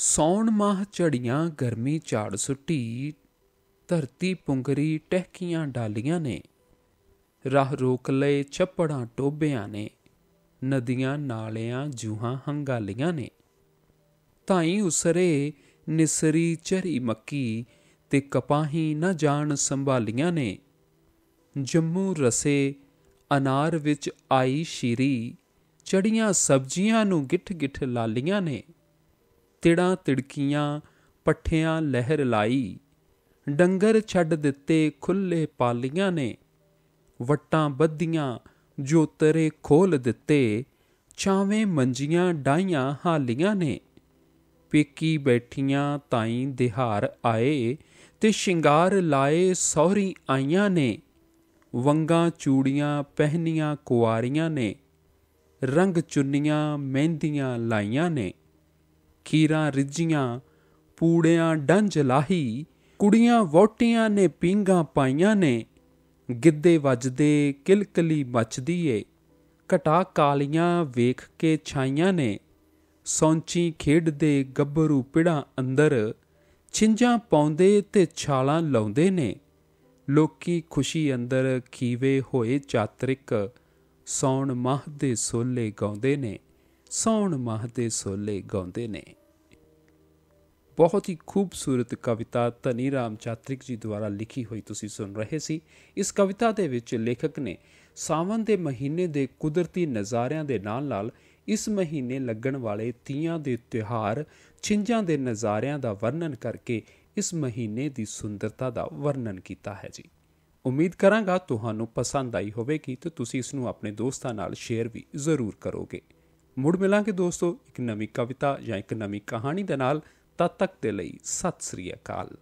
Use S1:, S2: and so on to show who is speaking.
S1: ਸੌਣ ਮਾਹ ਚੜੀਆਂ ਗਰਮੀ ਝਾੜ ਸੁੱਟੀ ਧਰਤੀ ਪੁੰਗਰੀ ਟਹਿਕੀਆਂ ਡਾਲੀਆਂ ਨੇ ਰਾਹ ਰੋਕ ਲਏ ਛੱਪੜਾਂ ਟੋਬਿਆਂ ਨੇ ਨਦੀਆਂ ਨਾਲਿਆਂ ਜੂਹਾਂ ਹੰਗਾਲੀਆਂ ਨੇ ਤਾਈ ਉਸਰੇ ਨਿਸਰੀ ਚਰੀ ਮੱਕੀ ਤੇ ਕਪਾਹੀ ਨਾ ਜਾਣ ਸੰਭਾਲੀਆਂ ਨੇ ਜੰਮੂ ਰਸੇ ਅਨਾਰ ਵਿੱਚ ਆਈ ਸ਼ੀਰੀ ਚੜੀਆਂ ਸਬਜ਼ੀਆਂ ਨੂੰ ਗਿੱਠ ਗਿੱਠ ਲਾਲੀਆਂ ਨੇ ਤਿੜਾਂ ਤਿੜਕੀਆਂ ਪੱਠਿਆਂ ਲਹਿਰ ਲਾਈ ਡੰਗਰ ਛੱਡ ਦਿੱਤੇ ਖੁੱਲੇ ਪਾਲੀਆਂ ਨੇ ਵਟਾਂ ਬੱਧੀਆਂ ਜੋਤਰੇ ਖੋਲ ਦਿੱਤੇ ਛਾਵੇਂ ਮੰਜੀਆਂ ਡਾਈਆਂ ਹਾਲੀਆਂ ਨੇ ਪੇਕੀ ਬੈਠੀਆਂ ਤਾਈ ਦਿਹਾਰ ਆਏ ਤੇ ਸ਼ਿੰਗਾਰ ਲਾਏ ਸੌਰੀ ਆਈਆਂ ਨੇ ਵੰਗਾ ਚੂੜੀਆਂ ਪਹਿਨੀਆਂ ਕੁਆਰੀਆਂ ਨੇ ਰੰਗ ਚੁੰਨੀਆਂ ਮਹਿੰਦੀਆਂ ਲਾਈਆਂ ਨੇ ਖੀਰਾਂ ਰਿੱਜੀਆਂ ਪੂੜਿਆਂ ਡੰਜ ਲਾਹੀ ਕੁੜੀਆਂ ਵੋਟੀਆਂ ਨੇ ਪਿੰਗਾ ਪਾਈਆਂ ਨੇ ਗਿੱਦੇ ਵੱਜਦੇ ਕਿਲਕਲੀ ਮੱਚਦੀ ਏ ਘਟਾ ਕਾਲੀਆਂ ਵੇਖ ਕੇ ਛਾਈਆਂ ਨੇ ਸੌਂਚੀ ਖੇਡਦੇ ਗੱਭਰੂ ਪਿੜਾਂ ਅੰਦਰ ਛਿੰਜਾਂ ਪਾਉਂਦੇ ਤੇ ਛਾਲਾਂ ਲਾਉਂਦੇ ਨੇ ਲੋਕੀ ਖੁਸ਼ੀ ਅੰਦਰ ਖੀਵੇ ਹੋਏ ਚਾਤਰਿਕ ਸੌਣ ਮਾਹ ਦੇ ਸੋਲੇ ਗਾਉਂਦੇ ਨੇ ਸੌਣ ਮਾਹ ਦੇ ਸੋਲੇ ਗਾਉਂਦੇ ਨੇ ਬਹੁਤ ਹੀ ਖੂਬਸੂਰਤ ਕਵਿਤਾ ਤਨੀ ਰਾਮ ਚਾਤ੍ਰਿਕ ਜੀ ਦੁਆਰਾ ਲਿਖੀ ਹੋਈ ਤੁਸੀਂ ਸੁਣ ਰਹੇ ਸੀ ਇਸ ਕਵਿਤਾ ਦੇ ਵਿੱਚ ਲੇਖਕ ਨੇ ਸਾਵਨ ਦੇ ਮਹੀਨੇ ਦੇ ਕੁਦਰਤੀ ਨਜ਼ਾਰਿਆਂ ਦੇ ਨਾਲ-ਨਾਲ ਇਸ ਮਹੀਨੇ ਲੱਗਣ ਵਾਲੇ ਤੀਆਂ ਦੇ ਤਿਉਹਾਰ ਛਿੰਝਾਂ ਦੇ ਨਜ਼ਾਰਿਆਂ ਦਾ ਵਰਣਨ ਕਰਕੇ ਇਸ ਮਹੀਨੇ ਦੀ ਸੁੰਦਰਤਾ ਦਾ ਵਰਣਨ ਕੀਤਾ ਹੈ ਜੀ ਉਮੀਦ ਕਰਾਂਗਾ ਤੁਹਾਨੂੰ ਪਸੰਦ ਆਈ ਹੋਵੇਗੀ ਤੇ ਤੁਸੀਂ ਇਸ ਨੂੰ ਆਪਣੇ ਦੋਸਤਾਂ ਨਾਲ ਸ਼ੇਅਰ ਵੀ ਜ਼ਰੂਰ ਕਰੋਗੇ ਮੁੜ ਮਿਲਾਂਗੇ ਦੋਸਤੋ ਇੱਕ ਨਵੀਂ ਕਵਿਤਾ ਜਾਂ ਇੱਕ ਨਵੀਂ ਕਹਾਣੀ ਦੇ ਨਾਲ ਤਦ ਤੱਕ ਦੇ ਲਈ ਸਤਿ ਸ੍ਰੀ ਅਕਾਲ